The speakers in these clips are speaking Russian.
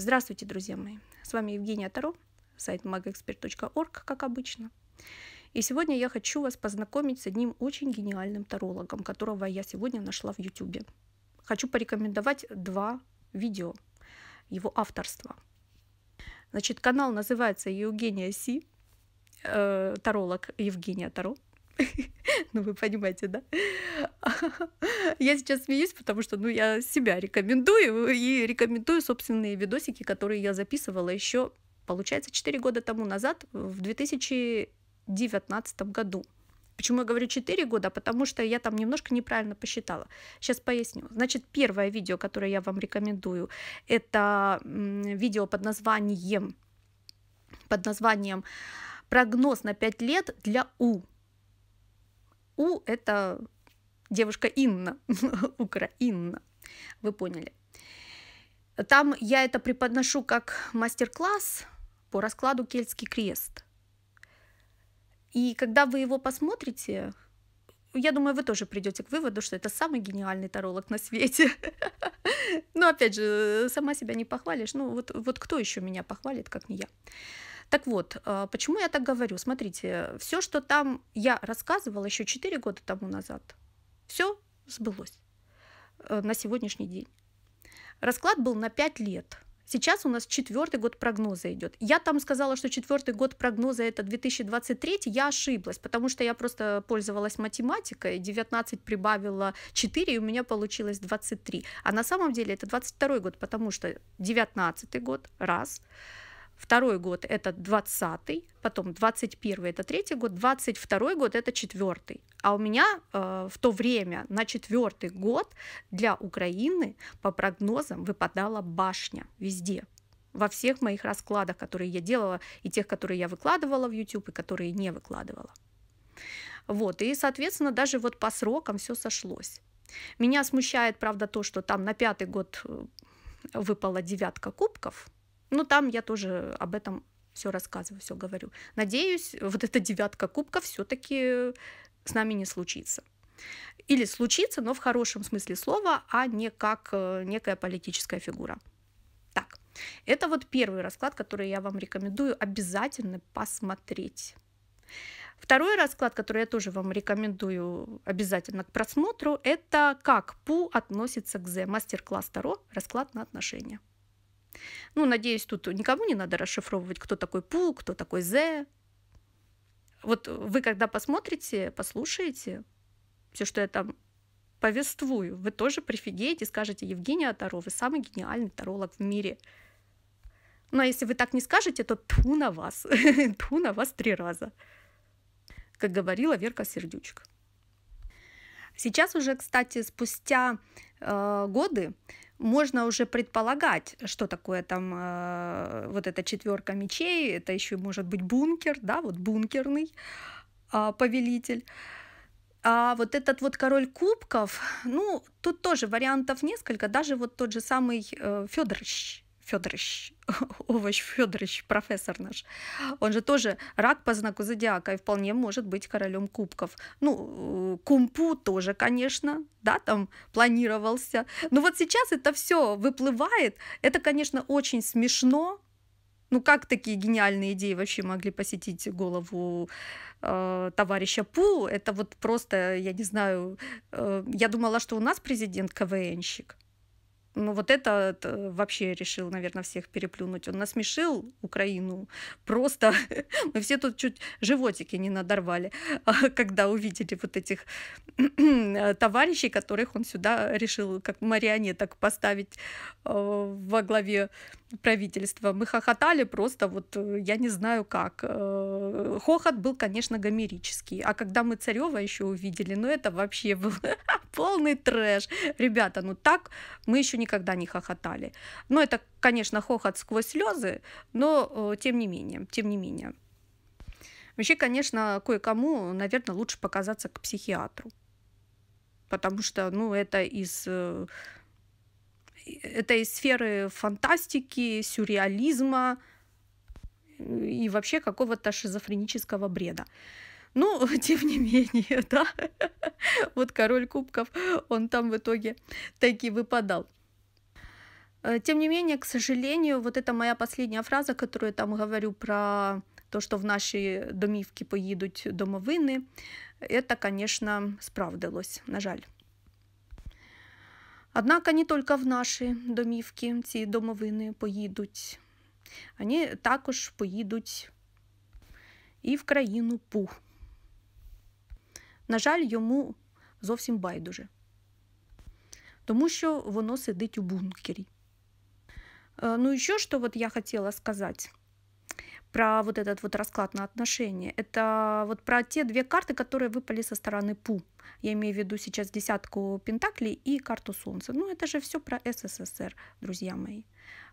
Здравствуйте, друзья мои! С вами Евгения Таро, сайт magexpert.org, как обычно. И сегодня я хочу вас познакомить с одним очень гениальным тарологом, которого я сегодня нашла в YouTube. Хочу порекомендовать два видео его авторства. Значит, канал называется Евгения Си, э, таролог Евгения Таро. ну, вы понимаете, да? Я сейчас смеюсь, потому что ну, я себя рекомендую и рекомендую собственные видосики, которые я записывала еще, получается, 4 года тому назад, в 2019 году. Почему я говорю 4 года? А потому что я там немножко неправильно посчитала. Сейчас поясню. Значит, первое видео, которое я вам рекомендую, это видео под названием под названием «Прогноз на 5 лет для У». У – это девушка Инна, Украина, вы поняли. Там я это преподношу как мастер-класс по раскладу Кельтский крест. И когда вы его посмотрите, я думаю, вы тоже придете к выводу, что это самый гениальный таролог на свете. Но опять же, сама себя не похвалишь. Ну вот, вот кто еще меня похвалит, как не я. Так вот, а, почему я так говорю? Смотрите, все, что там я рассказывала еще 4 года тому назад, все сбылось э, на сегодняшний день. Расклад был на 5 лет. Сейчас у нас четвертый год прогноза идет. Я там сказала, что четвертый год прогноза это 2023, я ошиблась, потому что я просто пользовалась математикой, 19 прибавила 4, и у меня получилось 23. А на самом деле это 22 год, потому что 19 год, раз, Второй год — это 20-й, потом 21-й — это третий год, 22-й год — это четвертый. А у меня э, в то время на четвертый год для Украины по прогнозам выпадала башня везде, во всех моих раскладах, которые я делала, и тех, которые я выкладывала в YouTube, и которые не выкладывала. Вот, и, соответственно, даже вот по срокам все сошлось. Меня смущает, правда, то, что там на пятый год э, выпала девятка кубков – ну, там я тоже об этом все рассказываю, все говорю. Надеюсь, вот эта девятка кубков все-таки с нами не случится. Или случится, но в хорошем смысле слова, а не как э, некая политическая фигура. Так, это вот первый расклад, который я вам рекомендую обязательно посмотреть. Второй расклад, который я тоже вам рекомендую обязательно к просмотру, это как Пу относится к Зе. Мастер-класс Таро, расклад на отношения. Ну, надеюсь, тут никому не надо расшифровывать, кто такой Пу, кто такой Зе. Вот вы, когда посмотрите, послушаете все, что я там повествую, вы тоже прифигеете, скажете, Евгения Таро, вы самый гениальный таролог в мире. Но ну, а если вы так не скажете, то тьфу на вас. тьфу на вас три раза. Как говорила Верка Сердючка. Сейчас уже, кстати, спустя э, годы можно уже предполагать, что такое там э, вот эта четверка мечей, это еще может быть бункер, да, вот бункерный э, повелитель. А вот этот вот король кубков, ну, тут тоже вариантов несколько, даже вот тот же самый э, Федорович, Федорович, овощ Федорович, профессор наш, он же тоже рак по знаку зодиака и вполне может быть королем кубков. Ну, э, кумпу тоже, конечно, да, там планировался. Но вот сейчас это все выплывает. Это, конечно, очень смешно. Ну, как такие гениальные идеи вообще могли посетить голову э, товарища Пу? Это вот просто, я не знаю, э, я думала, что у нас президент КВНщик. Ну вот это э, вообще решил, наверное, всех переплюнуть. Он насмешил Украину просто. Мы все тут чуть животики не надорвали, а когда увидели вот этих товарищей, которых он сюда решил как марионеток поставить а, во главе правительства. Мы хохотали просто вот, э, я не знаю как. Э, хохот был, конечно, гомерический. А когда мы Царева еще увидели, ну это вообще был полный трэш. Ребята, ну так мы еще не никогда не хохотали. Но это, конечно, хохот сквозь слезы, но э, тем не менее, тем не менее. Вообще, конечно, кое-кому, наверное, лучше показаться к психиатру. Потому что, ну, это из э, это из сферы фантастики, сюрреализма и вообще какого-то шизофренического бреда. Ну, тем не менее, да. Вот король кубков, он там в итоге таки выпадал. Э, тем не менее, к сожалению, вот это моя последняя фраза, которую я там говорю про то, что в наші домівки поїдуть домовини, это, конечно, справдилось, на жаль. Однако не только в наші домівки ці домовини поїдуть, вони також поїдуть і в країну Пу. На жаль, йому зовсім байдуже, тому що воно сидить у бункері. Э, ну, еще что вот я хотела сказать про вот этот вот расклад на отношения. Это вот про те две карты, которые выпали со стороны Пу. Я имею в виду сейчас десятку пентаклей и карту Солнца. Ну, это же все про СССР, друзья мои.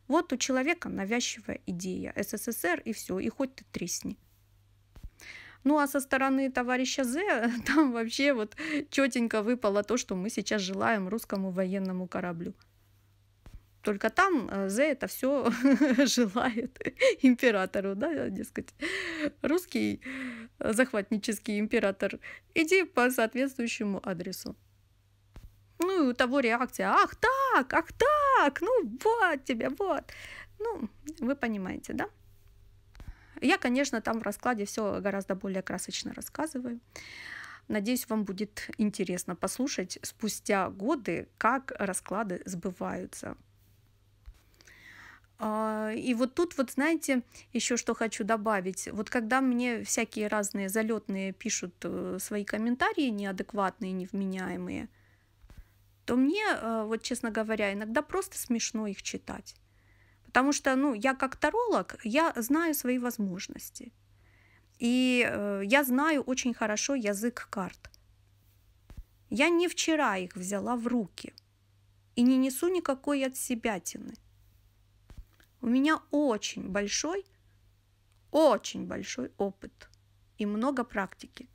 Вот у человека навязчивая идея СССР и все, и хоть ты тресни. Ну а со стороны товарища З там вообще вот четенько выпало то, что мы сейчас желаем русскому военному кораблю. Только там э, за это все желает императору, да, дескать, русский э, захватнический император. Иди по соответствующему адресу. Ну, и у того реакция, ах так, ах так, ну вот тебе, вот. Ну, вы понимаете, да? Я, конечно, там в раскладе все гораздо более красочно рассказываю. Надеюсь, вам будет интересно послушать спустя годы, как расклады сбываются. А, и вот тут вот, знаете, еще что хочу добавить. Вот когда мне всякие разные залетные пишут э, свои комментарии неадекватные, невменяемые, то мне, э, вот честно говоря, иногда просто смешно их читать. Потому что, ну, я как таролог, я знаю свои возможности. И э, я знаю очень хорошо язык карт. Я не вчера их взяла в руки и не несу никакой от себя тины. У меня очень большой, очень большой опыт и много практики.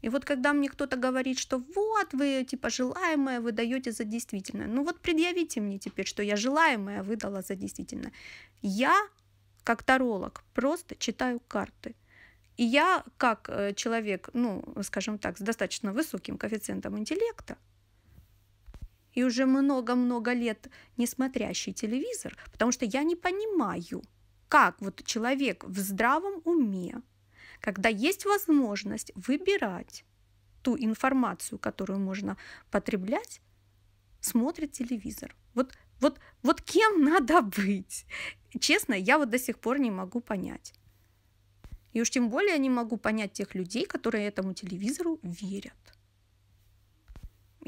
И вот когда мне кто-то говорит, что вот вы типа желаемое вы даете за действительное, ну вот предъявите мне теперь, что я желаемое выдала за действительное. Я, как таролог, просто читаю карты. И я, как э, человек, ну, скажем так, с достаточно высоким коэффициентом интеллекта, и уже много-много лет не смотрящий телевизор, потому что я не понимаю, как вот человек в здравом уме, когда есть возможность выбирать ту информацию, которую можно потреблять, смотрит телевизор. Вот, вот, вот кем надо быть? Честно, я вот до сих пор не могу понять. И уж тем более не могу понять тех людей, которые этому телевизору верят.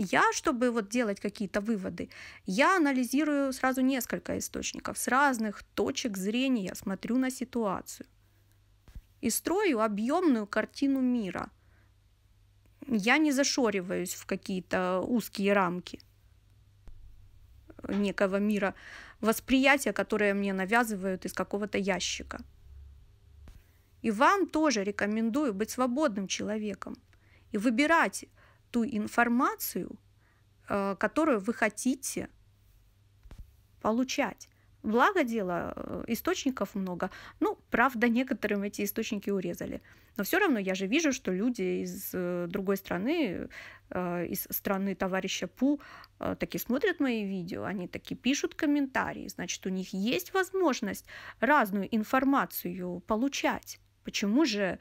Я, чтобы вот делать какие-то выводы, я анализирую сразу несколько источников, с разных точек зрения я смотрю на ситуацию и строю объемную картину мира. Я не зашориваюсь в какие-то узкие рамки некого мира восприятия, которое мне навязывают из какого-то ящика. И вам тоже рекомендую быть свободным человеком и выбирать ту информацию, э, которую вы хотите получать. Благо дело, э, источников много. Ну, правда, некоторым эти источники урезали. Но все равно я же вижу, что люди из э, другой страны, из страны товарища Пу, такие смотрят мои видео, они такие пишут комментарии. Значит, у них есть возможность разную информацию получать. Почему же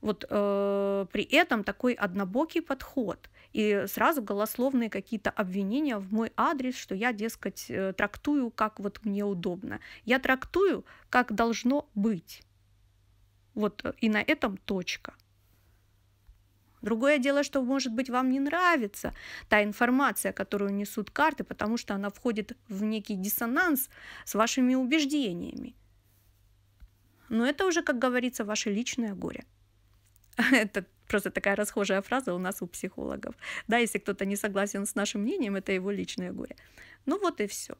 вот э, при этом такой однобокий подход и сразу голословные какие-то обвинения в мой адрес, что я, дескать, э, трактую, как вот мне удобно. Я трактую, как должно быть. Вот э, и на этом точка. Другое дело, что, может быть, вам не нравится та информация, которую несут карты, потому что она входит в некий диссонанс с вашими убеждениями. Но это уже, как говорится, ваше личное горе. Это просто такая расхожая фраза у нас у психологов. Да, если кто-то не согласен с нашим мнением, это его личное горе. Ну вот и все.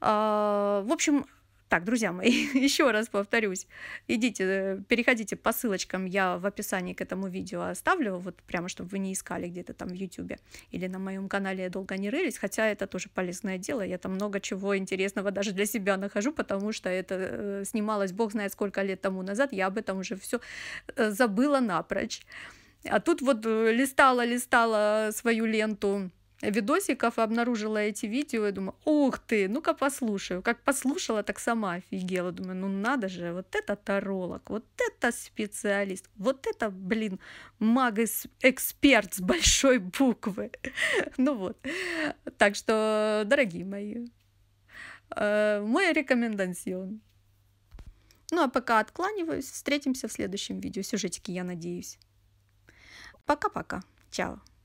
А, в общем, так, друзья мои, еще раз повторюсь, идите, э, переходите по ссылочкам, я в описании к этому видео оставлю, вот прямо, чтобы вы не искали где-то там в YouTube или на моем канале долго не рылись, хотя это тоже полезное дело, я там много чего интересного даже для себя нахожу, потому что это э, снималось бог знает сколько лет тому назад, я об этом уже все э, забыла напрочь. А тут вот листала-листала свою ленту, видосиков и обнаружила эти видео. Я думаю, ух ты, ну-ка послушаю. Как послушала, так сама офигела. Думаю, ну надо же, вот это таролог, вот это специалист, вот это, блин, маг-эксперт с большой буквы. ну вот. Так что, дорогие мои, э, мой рекомендацион. Ну а пока откланиваюсь, встретимся в следующем видео. Сюжетики, я надеюсь. Пока-пока. Чао.